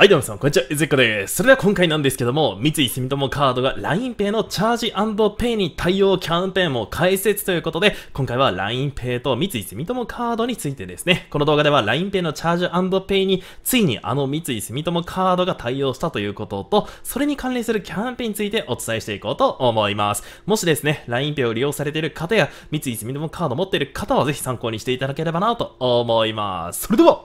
はい、どうも皆さん、こんにちは、ゆずっこです。それでは今回なんですけども、三井住友カードが LINEPay のチャージペイに対応キャンペーンを開設ということで、今回は LINEPay と三井住友カードについてですね、この動画では LINEPay のチャージペイに、ついにあの三井住友カードが対応したということと、それに関連するキャンペーンについてお伝えしていこうと思います。もしですね、LINEPay を利用されている方や、三井住友カード持っている方はぜひ参考にしていただければなと思います。それでは、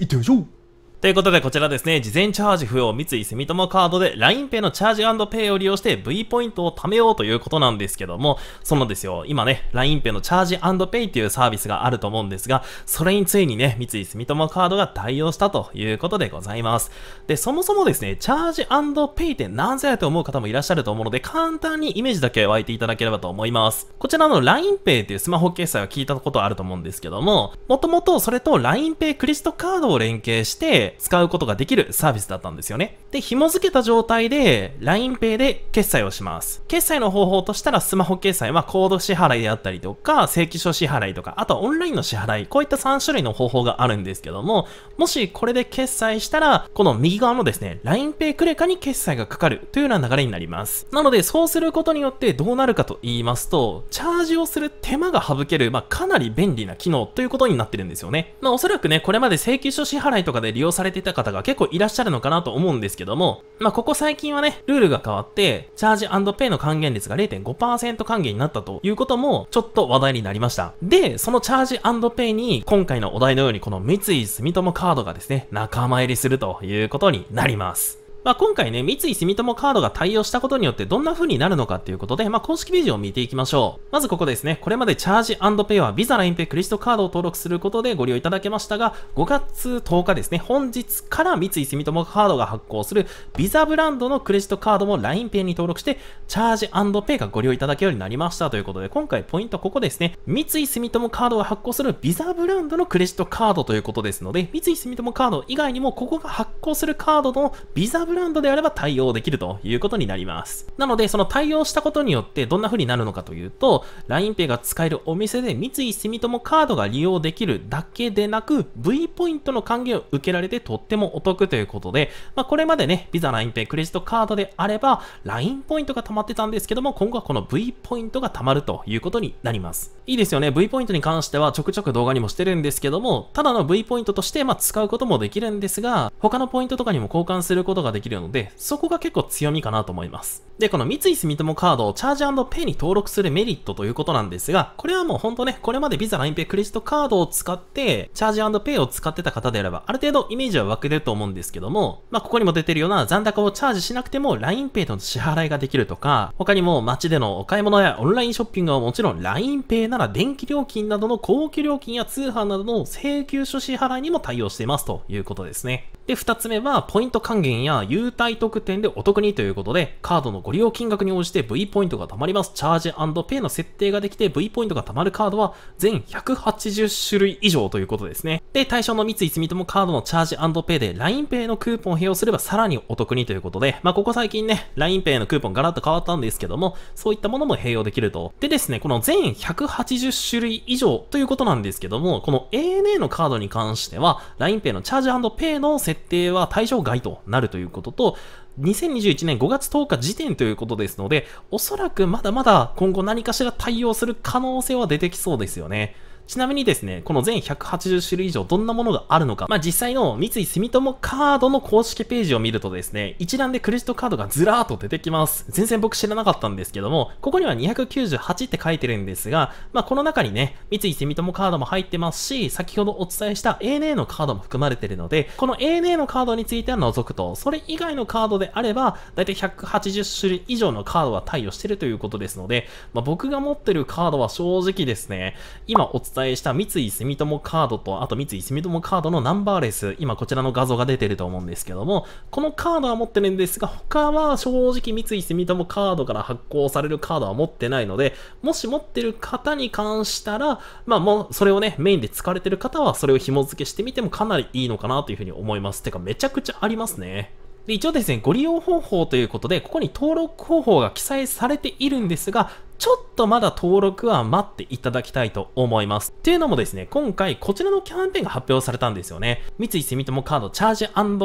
行ってみましょうということでこちらですね、事前チャージ不要三井住友カードで LINEPay のチャージペイを利用して V ポイントを貯めようということなんですけども、そのですよ、今ね、LINEPay のチャージペイっていうサービスがあると思うんですが、それについにね、三井住友カードが対応したということでございます。で、そもそもですね、チャージペイって何ぞやと思う方もいらっしゃると思うので、簡単にイメージだけ湧いていただければと思います。こちらの LINEPay っていうスマホ決済は聞いたことあると思うんですけども、もともとそれと LINEPay クリストカードを連携して、使うことができるサービスだったんですよね。で、紐付けた状態で LINEPay で決済をします。決済の方法としたらスマホ決済はコード支払いであったりとか、請求書支払いとか、あとはオンラインの支払い、こういった3種類の方法があるんですけども、もしこれで決済したら、この右側のですね、LINEPay クレカに決済がかかるというような流れになります。なので、そうすることによってどうなるかと言いますと、チャージをする手間が省ける、まあ、かなり便利な機能ということになってるんですよね。まあ、おそらくね、これまで請求書支払いとかで利用さされていた方が結構いらっしゃるのかなと思うんですけども、まあ、ここ最近はね、ルールが変わって、チャージペイの還元率が0.5%還元になったということも、ちょっと話題になりました。で、そのチャージペイに、今回のお題のようにこの三井住友カードがですね、仲間入りするということになります。まあ、今回ね、三井住友カードが対応したことによってどんな風になるのかっていうことで、まあ、公式ページを見ていきましょう。まずここですね、これまでチャージペイはビザラインペイクレジットカードを登録することでご利用いただけましたが、5月10日ですね、本日から三井住友カードが発行するビザブランドのクレジットカードも l i n e イに登録して、チャージペイがご利用いただけるようになりましたということで、今回ポイントはここですね、三井住友カードが発行するビザブランドのクレジットカードということですので、三井住友カード以外にもここが発行するカードのビザブランドブランドであれば対応できるということになります。なので、その対応したことによってどんな風になるのかというと、LINEPay が使えるお店で三井住友カードが利用できるだけでなく、V ポイントの還元を受けられてとってもお得ということで、まあ、これまでね、Visa、LINEPay、クレジットカードであれば、LINE ポイントが溜まってたんですけども、今後はこの V ポイントが溜まるということになります。いいですよね。V ポイントに関してはちょくちょく動画にもしてるんですけども、ただの V ポイントとしてま使うこともできるんですが、他のポイントとかにも交換することができできるので、そこが結構強みかなと思います。で、この三井住友カードをチャージペイに登録するメリットということなんですが、これはもうほんとね、これまで Visa、l i n e イクレジットカードを使って、チャージペイを使ってた方であれば、ある程度イメージは湧けると思うんですけども、まあ、ここにも出てるような残高をチャージしなくても LINEPay の支払いができるとか、他にも街でのお買い物やオンラインショッピングはもちろん LINEPay なら電気料金などの高級料金や通販などの請求書支払いにも対応していますということですね。で、2つ目は、ポイント還元や優待特典でお得にということで、カードのご利用金額に応じて V ポイントが貯まります。チャージペイの設定ができて V ポイントが貯まるカードは全180種類以上ということですね。で、対象の三井住友カードのチャージペイで LINEPay のクーポンを併用すればさらにお得にということで、まあ、ここ最近ね、LINEPay のクーポンガラッと変わったんですけども、そういったものも併用できると。でですね、この全180種類以上ということなんですけども、この ANA のカードに関しては、LINEPay のチャージペイの設設定は対象外となるということと、2021年5月10日時点ということですので、おそらくまだまだ今後何かしら対応する可能性は出てきそうですよね。ちなみにですね、この全180種類以上どんなものがあるのか、まあ、実際の三井住友カードの公式ページを見るとですね、一覧でクレジットカードがずらーっと出てきます。全然僕知らなかったんですけども、ここには298って書いてるんですが、まあ、この中にね、三井住友カードも入ってますし、先ほどお伝えした ANA のカードも含まれてるので、この ANA のカードについては除くと、それ以外のカードであれば、だいたい180種類以上のカードは対応してるということですので、まあ、僕が持ってるカードは正直ですね、今お伝え伝えした三井住友カードと、あと三井住友カードのナンバーレス、今こちらの画像が出てると思うんですけども、このカードは持ってるんですが、他は正直三井住友カードから発行されるカードは持ってないので、もし持ってる方に関したら、まあもうそれをね、メインで使われてる方はそれを紐付けしてみてもかなりいいのかなというふうに思います。てかめちゃくちゃありますね。で一応ですね、ご利用方法ということで、ここに登録方法が記載されているんですが、ちょっとまだ登録は待っていただきたいと思います。っていうのもですね、今回こちらのキャンペーンが発表されたんですよね。三井住友カードチャー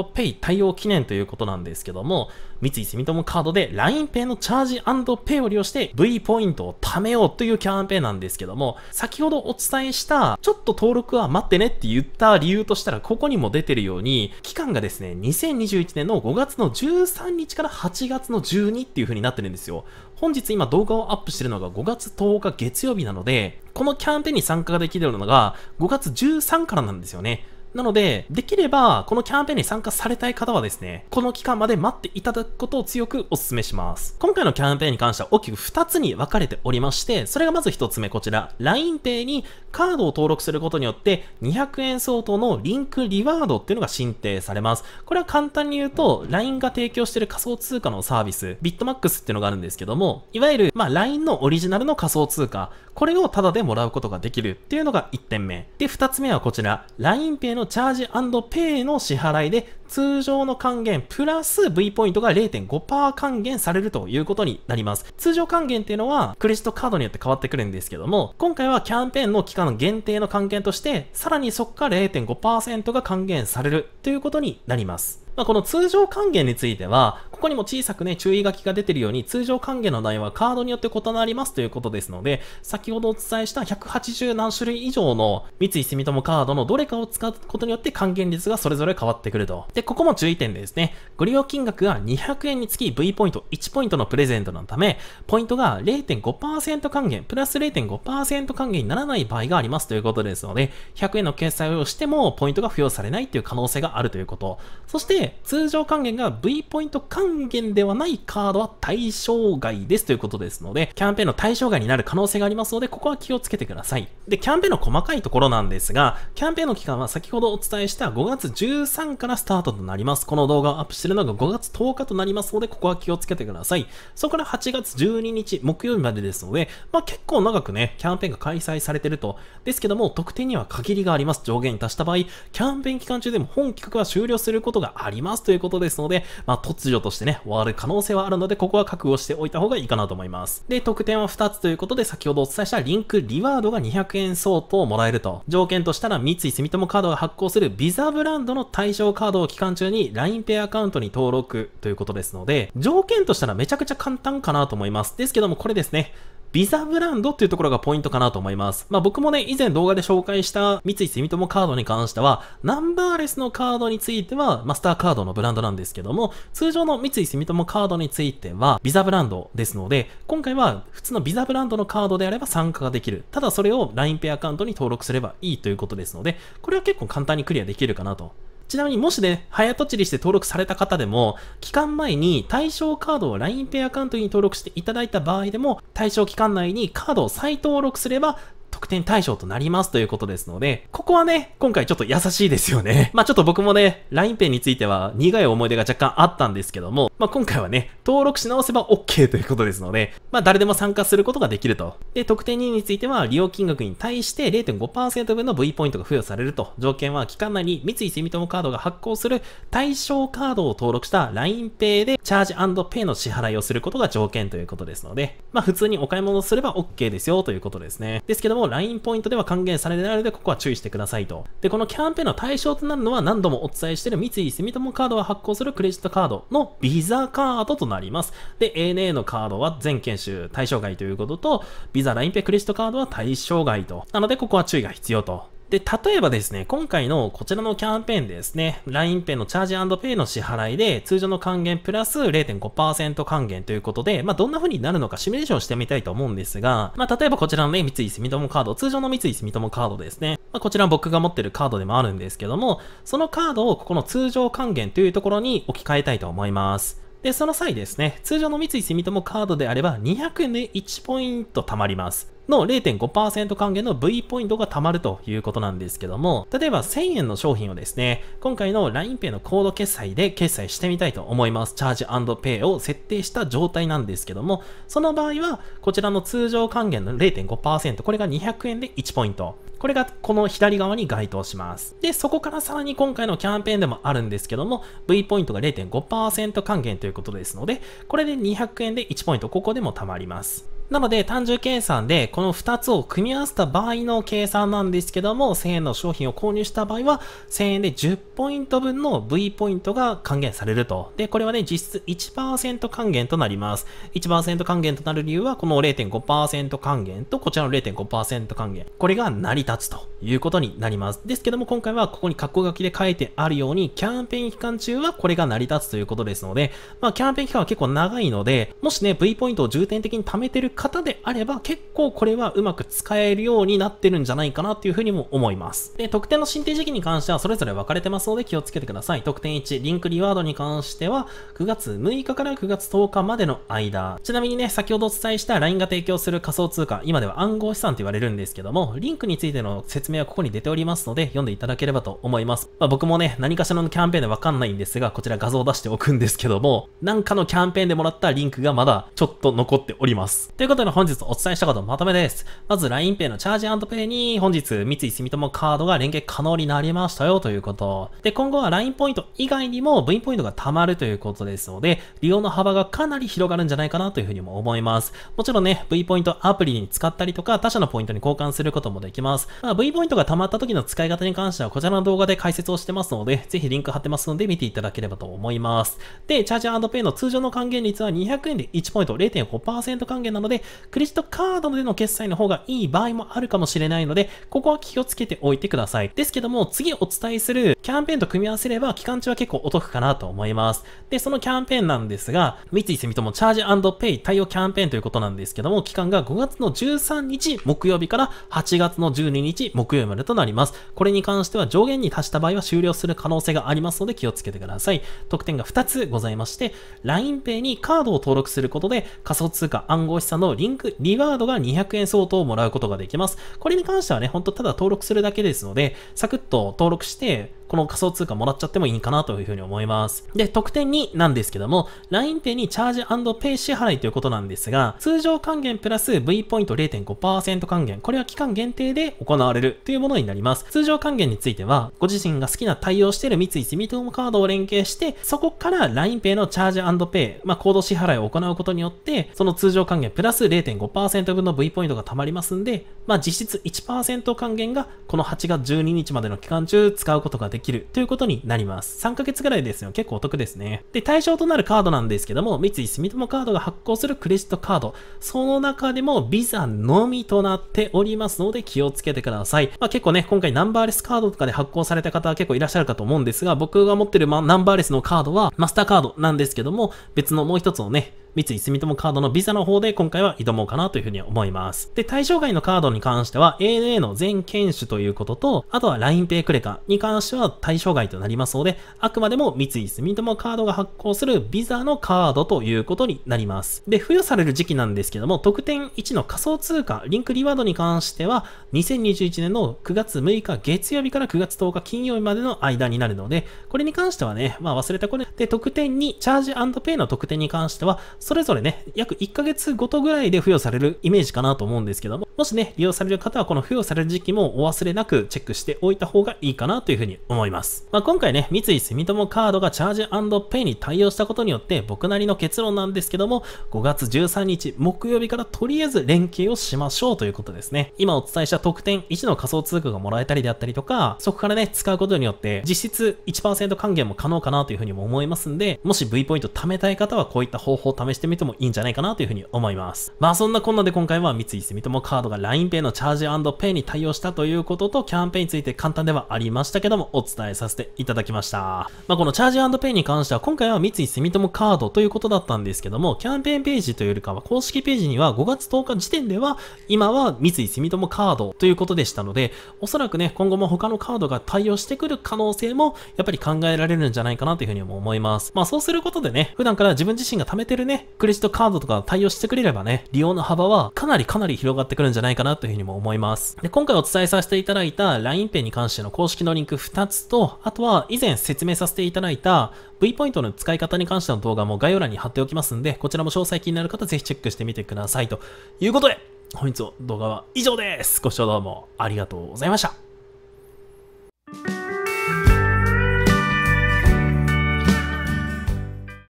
ジペイ対応記念ということなんですけども、三井住友カードで LINEPay のチャージペイを利用して V ポイントを貯めようというキャンペーンなんですけども、先ほどお伝えした、ちょっと登録は待ってねって言った理由としたら、ここにも出てるように、期間がですね、2021年の5月の13日から8月の12っていう風になってるんですよ。本日今動画をアップしてるのが5月10日月曜日なので、このキャンペーンに参加ができるのが5月13からなんですよね。なので、できれば、このキャンペーンに参加されたい方はですね、この期間まで待っていただくことを強くお勧めします。今回のキャンペーンに関しては大きく2つに分かれておりまして、それがまず1つ目こちら、LINE ペにカードを登録することによって、200円相当のリンクリワードっていうのが申請されます。これは簡単に言うと、LINE が提供している仮想通貨のサービス、ビットマックスっていうのがあるんですけども、いわゆる、まあ、LINE のオリジナルの仮想通貨、これをタダでもらうことができるっていうのが1点目。で、2つ目はこちら、LINEPay のチャージペイの支払いで通常の還元プラス V ポイントが0.5%還元されるということになります。通常還元っていうのはクレジットカードによって変わってくるんですけども、今回はキャンペーンの期間限定の還元として、さらにそこから0.5%が還元されるということになります。まあ、この通常還元については、ここにも小さくね、注意書きが出てるように、通常還元の内容はカードによって異なりますということですので、先ほどお伝えした180何種類以上の三井住友カードのどれかを使うことによって還元率がそれぞれ変わってくると。で、ここも注意点ですね。ご利用金額が200円につき V ポイント1ポイントのプレゼントのため、ポイントが0.5%還元、プラス0.5%還元にならない場合がありますということですので、100円の決済をしてもポイントが付与されないという可能性があるということ。そして、通常還元が V ポイント還元ではないカードは対象外ですということですので、キャンペーンの対象外になる可能性がありますので、ここは気をつけてください。で、キャンペーンの細かいところなんですが、キャンペーンの期間は先ほどお伝えした5月13からスタートとなります。この動画をアップしてるのが5月10日となりますので、ここは気をつけてください。そこから8月12日木曜日までですので、まあ結構長くね、キャンペーンが開催されてると。ですけども、特典には限りがあります。上限に達した場合、キャンペーン期間中でも本企画は終了することがありりますということですので、まあ、突如としてね、終わる可能性はあるので、ここは覚悟しておいた方がいいかなと思います。で、特典は2つということで、先ほどお伝えしたリンクリワードが200円相当もらえると。条件としたら、三井住友カードが発行するビザブランドの対象カードを期間中に LINEPay アカウントに登録ということですので、条件としたらめちゃくちゃ簡単かなと思います。ですけども、これですね、ビザブランドっていうところがポイントかなと思います。まあ僕もね、以前動画で紹介した三井住友カードに関しては、ナンバーレスのカードについては、マスターカードのブランドなんですけども、通常の三井住友カードについては、ビザブランドですので、今回は普通のビザブランドのカードであれば参加ができる。ただそれを LINE ペアアカウントに登録すればいいということですので、これは結構簡単にクリアできるかなとちなみにもしね、早とちりして登録された方でも、期間前に対象カードを l i n e ペアカウントに登録していただいた場合でも、対象期間内にカードを再登録すれば、得点対象となりますということですので、ここはね、今回ちょっと優しいですよね。まあちょっと僕もね、LINEPay については苦い思い出が若干あったんですけども、まあ今回はね、登録し直せば OK ということですので、まあ誰でも参加することができると。で、特典2については利用金額に対して0.5%分の V ポイントが付与されると。条件は期間内に三井住友カードが発行する対象カードを登録した LINEPay でチャージペイの支払いをすることが条件ということですので、まあ普通にお買い物すれば OK ですよということですね。ですけども、LINE ポイントでは還元されないので、ここは注意してくださいと。で、このキャンペーンの対象となるのは何度もお伝えしている三井住友カードが発行するクレジットカードのビザカードとなります。で、ANA のカードは全研修対象外ということと、ビザ LINEPay クレジットカードは対象外と。なので、ここは注意が必要と。で、例えばですね、今回のこちらのキャンペーンですね、LINEPay のチャージペイの支払いで、通常の還元プラス0.5%還元ということで、まあ、どんな風になるのかシミュレーションしてみたいと思うんですが、まあ、例えばこちらのね、三井住友カード、通常の三井住友カードですね、まあ、こちら僕が持ってるカードでもあるんですけども、そのカードをここの通常還元というところに置き換えたいと思います。で、その際ですね、通常の三井住友カードであれば200円で1ポイント貯まります。の0.5%還元の V ポイントが貯まるということなんですけども、例えば1000円の商品をですね、今回の LINEPay のコード決済で決済してみたいと思います。チャージ &pay を設定した状態なんですけども、その場合は、こちらの通常還元の0.5%、これが200円で1ポイント。これがこの左側に該当します。で、そこからさらに今回のキャンペーンでもあるんですけども、V ポイントが0.5%還元ということですので、これで200円で1ポイント、ここでも貯まります。なので、単純計算で、この2つを組み合わせた場合の計算なんですけども、1000円の商品を購入した場合は、1000円で10ポイント分の V ポイントが還元されると。で、これはね、実質1%還元となります。1%還元となる理由は、この0.5%還元と、こちらの0.5%還元。これが成り立つということになります。ですけども、今回はここに括弧書きで書いてあるように、キャンペーン期間中はこれが成り立つということですので、まあ、キャンペーン期間は結構長いので、もしね、V ポイントを重点的に貯めてる方であれば結構これはうまく使えるようになってるんじゃないかなっていうふうにも思います。で、特典の進展時期に関してはそれぞれ分かれてますので気をつけてください。特典1、リンクリワードに関しては9月6日から9月10日までの間。ちなみにね、先ほどお伝えした LINE が提供する仮想通貨、今では暗号資産と言われるんですけども、リンクについての説明はここに出ておりますので読んでいただければと思います。まあ、僕もね、何かしらのキャンペーンでわかんないんですが、こちら画像を出しておくんですけども、なんかのキャンペーンでもらったリンクがまだちょっと残っております。とということで本日お伝えしたことまとめです。まず LINEPay のチャージペイに本日三井住友カードが連携可能になりましたよということ。で、今後は LINE ポイント以外にも V ポイントが貯まるということですので、利用の幅がかなり広がるんじゃないかなというふうにも思います。もちろんね、V ポイントアプリに使ったりとか他社のポイントに交換することもできます。まあ、V ポイントが貯まった時の使い方に関してはこちらの動画で解説をしてますので、ぜひリンク貼ってますので見ていただければと思います。で、チャージペイの通常の還元率は200円で1ポイント0.5%還元なので、で、クレジットカードでの決済の方がいい場合もあるかもしれないので、ここは気をつけておいてください。ですけども、次お伝えするキャンペーンと組み合わせれば、期間中は結構お得かなと思います。で、そのキャンペーンなんですが、三井住友チャージペイ対応キャンペーンということなんですけども、期間が5月の13日木曜日から8月の12日木曜日までとなります。これに関しては上限に達した場合は終了する可能性がありますので気をつけてください。特典が2つございまして、LINEPay にカードを登録することで仮想通貨暗号資産ののリンク、リワードが200円相当をもらうことができます。これに関してはね、ほんとただ登録するだけですので、サクッと登録して、この仮想通貨もらっちゃってもいいかなというふうに思います。で、特典2なんですけども、LINEPay にチャージペイ支払いということなんですが、通常還元プラス V ポイント0.5%還元、これは期間限定で行われるというものになります。通常還元については、ご自身が好きな対応している三井住友カードを連携して、そこから LINEPay のチャージペイ、まあ、コード支払いを行うことによって、その通常還元プラス0.5%分の V ポイントが貯まりますんで、まあ、実質1%還元がこの8月12日までの期間中使うことができできるということになります。3ヶ月ぐらいですよ。結構お得ですね。で、対象となるカードなんですけども、三井住友カードが発行するクレジットカード、その中でもビザのみとなっておりますので気をつけてください。まあ、結構ね、今回ナンバーレスカードとかで発行された方は結構いらっしゃるかと思うんですが、僕が持ってる、ま、ナンバーレスのカードはマスターカードなんですけども、別のもう一つのね、三井住友カードのビザの方で今回は挑もうかなというふうに思います。で、対象外のカードに関しては ANA の全検修ということと、あとは LINEPay クレカに関しては対象外となりますので、あくまでも三井住友カードが発行するビザのカードということになります。で、付与される時期なんですけども、特典1の仮想通貨、リンクリワードに関しては、2021年の9月6日月曜日から9月10日金曜日までの間になるので、これに関してはね、まあ忘れたこれで、特典2、チャージペイの特典に関しては、それぞれね、約1ヶ月ごとぐらいで付与されるイメージかなと思うんですけども、もしね、利用される方はこの付与される時期もお忘れなくチェックしておいた方がいいかなというふうに思います。まあ、今回ね、三井住友カードがチャージペイに対応したことによって、僕なりの結論なんですけども、5月13日木曜日からとりあえず連携をしましょうということですね。今お伝えした特典1の仮想通貨がもらえたりであったりとか、そこからね、使うことによって実質1%還元も可能かなというふうにも思いますんで、もし V ポイント貯めたい方はこういった方法を試してみてもいいんじゃないかなというふうに思います。まあそんなこんなで今回は三井住友カードが LINEPay のチャージペイに対応したということとキャンペーンについて簡単ではありましたけどもお伝えさせていただきました。まあこのチャージペイに関しては今回は三井住友カードということだったんですけどもキャンペーンページというよりかは公式ページには5月10日時点では今は三井住友カードということでしたのでおそらくね今後も他のカードが対応してくる可能性もやっぱり考えられるんじゃないかなというふうにも思います。まあそうすることでね、普段から自分自身が貯めてるね、クレジットカードとか対応してくれればね、利用の幅はかなりかなり広がってくるんじゃないかなというふうにも思います。で、今回お伝えさせていただいた LINEPay に関しての公式のリンク2つと、あとは以前説明させていただいた V ポイントの使い方に関しての動画も概要欄に貼っておきますんで、こちらも詳細気になる方ぜひチェックしてみてくださいということで、本日の動画は以上です。ご視聴どうもありがとうございました。